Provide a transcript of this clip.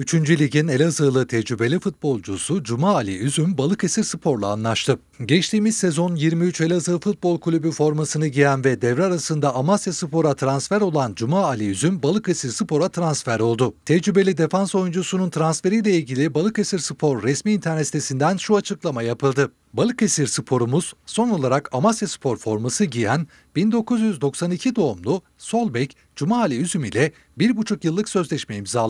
Üçüncü Lig'in Elazığlı tecrübeli futbolcusu Cuma Ali Üzüm Balıkesir Spor'la anlaştı. Geçtiğimiz sezon 23 Elazığ Futbol Kulübü formasını giyen ve devre arasında Amasya Spor'a transfer olan Cuma Ali Üzüm Balıkesir Spor'a transfer oldu. Tecrübeli defans oyuncusunun transferiyle ilgili Balıkesir Spor resmi internet sitesinden şu açıklama yapıldı. Balıkesir sporumuz son olarak Amasya Spor forması giyen 1992 doğumlu sol bek Cuma Ali Üzüm ile 1,5 yıllık sözleşme imzaladı.